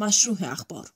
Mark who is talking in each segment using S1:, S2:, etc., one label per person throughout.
S1: مشروح اخبار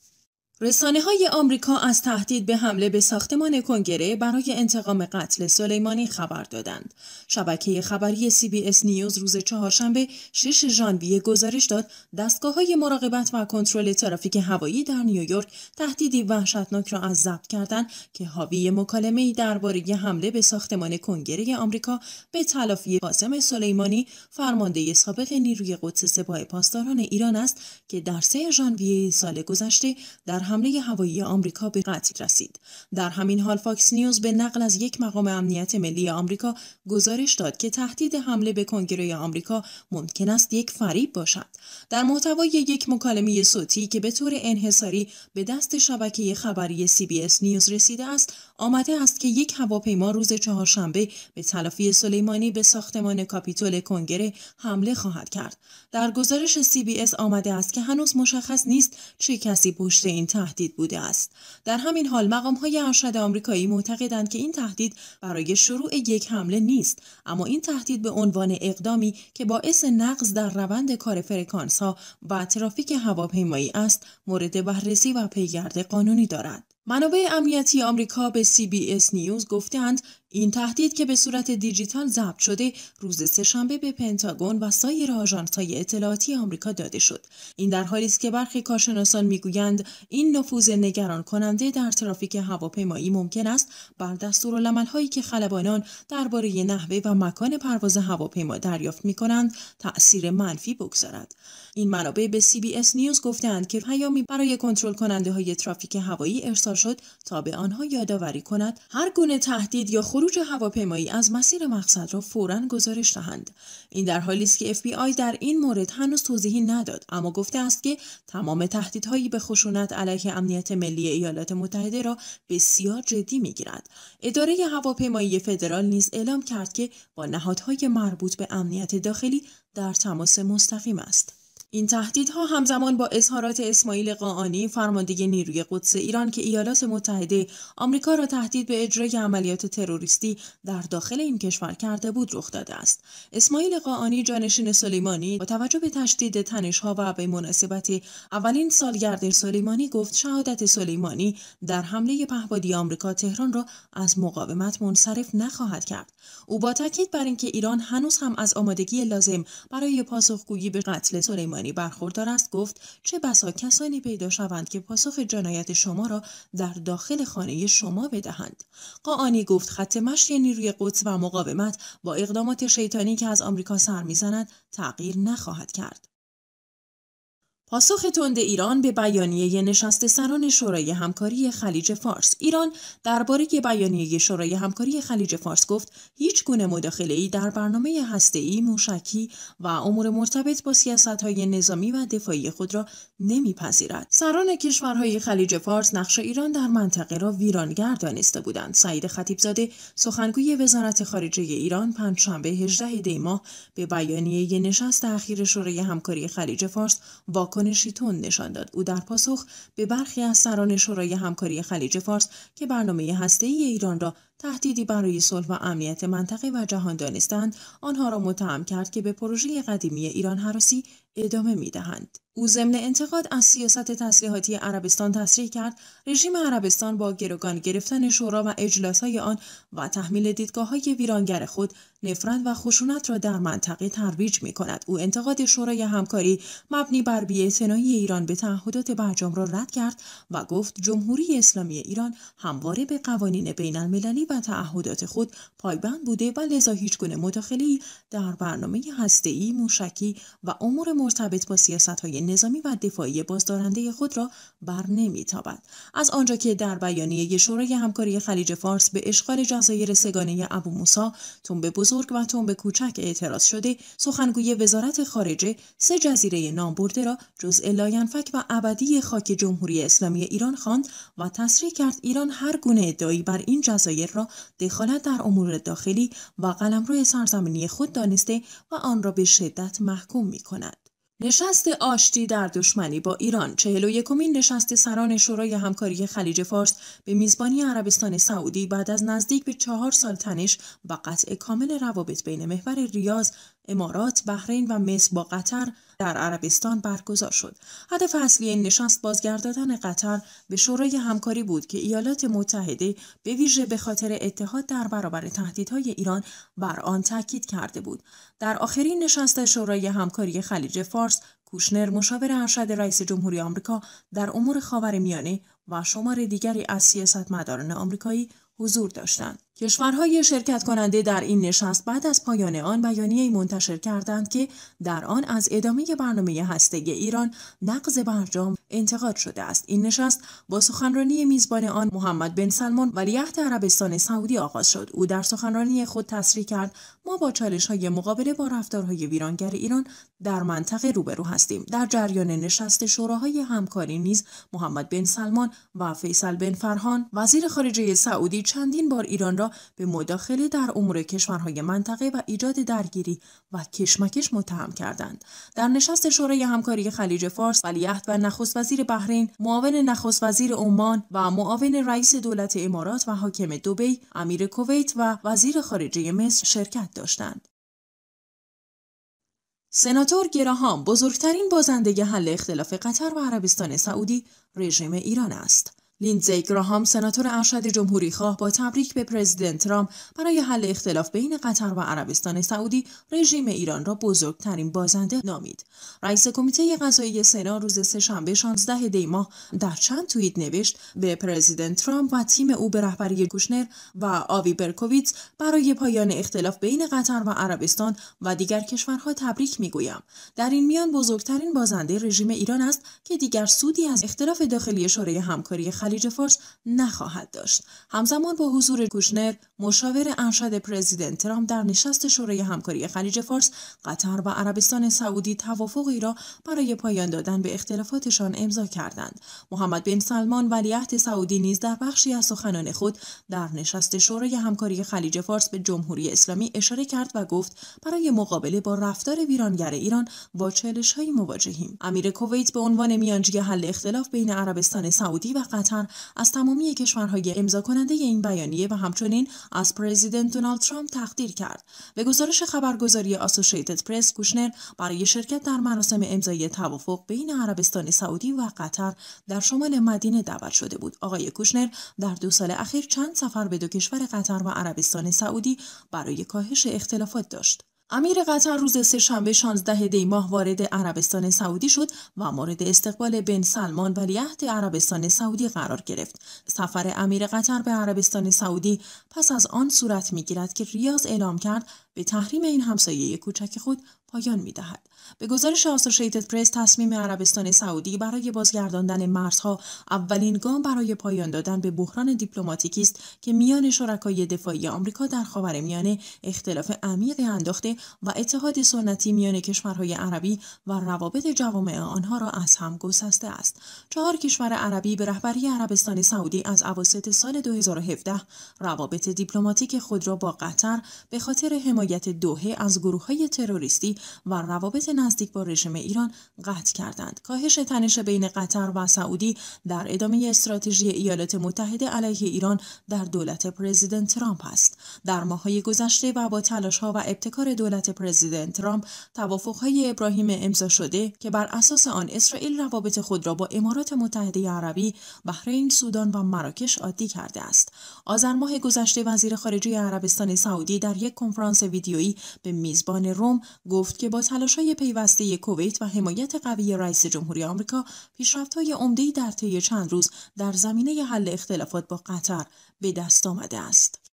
S1: رسانه های آمریکا از تهدید به حمله به ساختمان کنگره برای انتقام قتل سلیمانی خبر دادند. شبکه خبری CBS نیوز روز چهارشنبه 6 ژانویه گزارش داد دستگاه های مراقبت و کنترل ترافیک هوایی در نیویورک تهدیدی وحشتناک را از ضبط کردند که حاوی مکالمه درباره حمله به ساختمان کنگره آمریکا به تلافی قاسم سلیمانی فرمانده سابق نیروی قدس سپاه پاسداران ایران است که در 3 ژانویه سال گذشته در حمله هوایی آمریکا به قتل رسید. در همین حال فاکس نیوز به نقل از یک مقام امنیت ملی آمریکا گزارش داد که تهدید حمله به کنگره آمریکا ممکن است یک فریب باشد. در محتوای یک مکالمه صوتی که به طور انحصاری به دست شبکه خبری CBS نیوز رسیده است، آمده است که یک هواپیما روز چهارشنبه به تلافی سلیمانی به ساختمان کاپیتول کنگره حمله خواهد کرد. در گزارش CBS آمده است که هنوز مشخص نیست چه کسی پشت این تهدید بوده است در همین حال مقام های ارشد آمریکایی معتقدند که این تهدید برای شروع یک حمله نیست اما این تهدید به عنوان اقدامی که باعث نقض در روند کار فرکانس ها و ترافیک هواپیمایی است مورد بررسی و پیگرد قانونی دارد منابع امنیتی آمریکا به CBS نیوز گفتند این تهدید که به صورت دیجیتال ضبط شده روز سهشنبه به پنتاگون و سایر آژانس‌های اطلاعاتی آمریکا داده شد این در حالی است که برخی کارشناسان میگویند این نفوذ نگران کننده در ترافیک هواپیمایی ممکن است بر دستورالعمل‌هایی که خلبانان درباره نحوه و مکان پرواز هواپیما دریافت می‌کنند تأثیر منفی بگذارد این منابع به CBS نیوز گفتند که پیامی برای کنترل کننده های ترافیک هوایی ارسال شد تا به آنها یادآوری کند هر گونه تهدید یا خروج هواپیمایی از مسیر مقصد را فورا گزارش دهند این در حالی است که اف بی آی در این مورد هنوز توضیحی نداد اما گفته است که تمام تهدیدهایی به خشونت علیه امنیت ملی ایالات متحده را بسیار جدی میگیرد اداره هواپیمایی فدرال نیز اعلام کرد که با نهادهای مربوط به امنیت داخلی در تماس مستقیم است این تهدیدها همزمان با اظهارات اسماعیل قاعانی فرمانده نیروی قدس ایران که ایالات متحده آمریکا را تهدید به اجرای عملیات تروریستی در داخل این کشور کرده بود رخ داده است اسماعیل قاعانی جانشین سلیمانی با توجه به تشدید تنشها و به مناسبت اولین سالگرد سلیمانی گفت شهادت سلیمانی در حمله پهبادی آمریکا تهران را از مقاومت منصرف نخواهد کرد او با تاکید بر اینکه ایران هنوز هم از آمادگی لازم برای پاسخگویی به قتل سلیمانی برخوردار است گفت چه بسا کسانی پیدا شوند که پاسخ جنایت شما را در داخل خانه شما بدهند قاعانی گفت خط مشی نیروی قدس و مقاومت با اقدامات شیطانی که از آمریکا سر میزند تغییر نخواهد کرد پاسخ تند ایران به بیانیه نشست سران شورای همکاری خلیج فارس ایران درباره بیانیه شورای همکاری خلیج فارس گفت هیچ گونه مداخله ای در برنامه ای، موشکی و امور مرتبط با سیاست های نظامی و دفاعی خود را نمیپذیرد سران کشورهای خلیج فارس نقش ایران در منطقه را ویرانگر دانسته بودند سعید خطیبزاده سخنگوی وزارت خارجه ایران پنجشنبه 18 دی ماه به بیانیه نشست اخیر شورای همکاری خلیج فارس واکن واکنشی نشان داد او در پاسخ به برخی از سران شورای همکاری خلیج فارس که برنامه ای ایران را تهدیدی برای صلح و امنیت منطقه و جهان دانستند آنها را متهم کرد که به پروژه قدیمی ایران حراسی ادامه می دهند. او ضمن انتقاد از سیاست تسلیحاتی عربستان تصریح کرد رژیم عربستان با گروگان گرفتن شورا و اجلاس های آن و تحمیل دیدگاه های ویرانگر خود نفرت و خشونت را در منطقه ترویج می کند. او انتقاد شورای همکاری مبنی بر بیاعتنایی ایران به تعهدات برجام را رد کرد و گفت جمهوری اسلامی ایران همواره به قوانین بین المللی و به تعهدات خود پایبند بوده و لذا هیچگونه مداخله‌ای در برنامه هسته‌ای، موشکی و امور مرتبط با سیاست‌های نظامی و دفاعی بازدارنده خود را بر نمی‌تابد. از آنجا که در بیانیه شورای همکاری خلیج فارس به اشغال جزایر سگانه ابو موسا تومب بزرگ و تومب کوچک اعتراض شده، سخنگوی وزارت خارجه سه جزیره نامبرده را جزء لاینفک و ابدی خاک جمهوری اسلامی ایران خواند و تصریح کرد ایران هر گونه ادعایی بر این جزایر را دخالت در امور داخلی و روی سرزمینی خود دانسته و آن را به شدت محکوم می کند. نشست آشتی در دشمنی با ایران چهل و یکمین نشست سران شورای همکاری خلیج فارس به میزبانی عربستان سعودی بعد از نزدیک به چهار سال تنش و قطع کامل روابط بین محور ریاض امارات، بحرین و مصر با قطر در عربستان برگزار شد. هدف اصلی این نشست بازگرداندن قطر به شورای همکاری بود که ایالات متحده به ویژه به خاطر اتحاد در برابر تهدیدهای ایران بر آن تاکید کرده بود. در آخرین نشست شورای همکاری خلیج فارس، کوشنر مشاور ارشد رئیس جمهوری آمریکا در امور خاورمیانه و شمار دیگری از سیاستمداران آمریکایی حضور داشتند. کشورهای شرکت کننده در این نشست بعد از پایان آن بیانیه منتشر کردند که در آن از ادامه برنامه هسته ایران نقض برجام انتقاد شده است. این نشست با سخنرانی میزبان آن محمد بن سلمان ولیعهد عربستان سعودی آغاز شد. او در سخنرانی خود تصریح کرد ما با چالش های مقابله با رفتارهای ویرانگر ایران در منطقه روبرو هستیم. در جریان نشست شوراهای همکاری نیز محمد بن سلمان و فیصل بن فرهان وزیر خارجه سعودی چندین بار ایران را به مداخله در امور کشورهای منطقه و ایجاد درگیری و کشمکش متهم کردند در نشست شورای همکاری خلیج فارس ولیعهد و نخست وزیر بحرین معاون نخست وزیر عمان و معاون رئیس دولت امارات و حاکم دبی امیر کویت و وزیر خارجه مصر شرکت داشتند سناتور گراهام بزرگترین بازنده حل اختلاف قطر و عربستان سعودی رژیم ایران است. لیندزی گراهام سناتور ارشد خواه با تبریک به پرزیدنت ترامپ برای حل اختلاف بین قطر و عربستان سعودی رژیم ایران را بزرگترین بازنده نامید رئیس کمیته قضایی سنا روز سهشنبه 16 دی ماه در چند توییت نوشت به پرزیدنت ترامپ و تیم او به رهبری کوشنر و آوی برکوویتس برای پایان اختلاف بین قطر و عربستان و دیگر کشورها تبریک میگویم در این میان بزرگترین بازنده رژیم ایران است که دیگر سودی از اختلاف داخلی شورای همکاری خلیج خلیج فارس نخواهد داشت همزمان با حضور کوشنر مشاور ارشد پرزیدنت ترامپ در نشست شورای همکاری خلیج فارس قطر و عربستان سعودی توافقی را برای پایان دادن به اختلافاتشان امضا کردند محمد بن سلمان ولیعهد سعودی نیز در بخشی از سخنان خود در نشست شورای همکاری خلیج فارس به جمهوری اسلامی اشاره کرد و گفت برای مقابله با رفتار ویرانگر ایران با چالش‌های مواجهیم امیر کویت به عنوان میانجی حل اختلاف بین عربستان سعودی و قطر از تمامی کشورهای امضا کننده این بیانیه و همچنین از پرزیدنت دونالد ترامپ تقدیر کرد به گزارش خبرگزاری آسوشیتد پرس کوشنر برای شرکت در مراسم امضای توافق بین عربستان سعودی و قطر در شمال مدینه دعوت شده بود آقای کوشنر در دو سال اخیر چند سفر به دو کشور قطر و عربستان سعودی برای کاهش اختلافات داشت امیر قطر روز سهشنبه 16 دی ماه وارد عربستان سعودی شد و مورد استقبال بن سلمان ولیعهد عربستان سعودی قرار گرفت. سفر امیر قطر به عربستان سعودی پس از آن صورت میگیرد که ریاض اعلام کرد به تحریم این همسایه کوچک خود پایان می دهد. به گزارش آسوشیتد پرس تصمیم عربستان سعودی برای بازگرداندن مرزها اولین گام برای پایان دادن به بحران دیپلماتیکی است که میان شرکای دفاعی آمریکا در خاورمیانه اختلاف عمیق انداخته و اتحاد سنتی میان کشورهای عربی و روابط جوامع آنها را از هم گسسته است چهار کشور عربی به رهبری عربستان سعودی از اواسط سال 2017 روابط دیپلماتیک خود را با قطر به خاطر حمایت دوحه از گروههای تروریستی و روابط نزدیک با رژیم ایران قطع کردند کاهش تنش بین قطر و سعودی در ادامه استراتژی ایالات متحده علیه ایران در دولت پرزیدنت ترامپ است در ماههای گذشته و با تلاش ها و ابتکار دولت پرزیدنت ترامپ توافق های ابراهیم امضا شده که بر اساس آن اسرائیل روابط خود را با امارات متحده عربی بحرین سودان و مراکش عادی کرده است آذر ماه گذشته وزیر خارجه عربستان سعودی در یک کنفرانس ویدیویی به میزبان روم گفت که با تلاش‌های پیوسته کویت و حمایت قوی رئیس جمهوری آمریکا پیشرفت‌های عمده‌ای در طی چند روز در زمینه حل اختلافات با قطر به دست آمده است.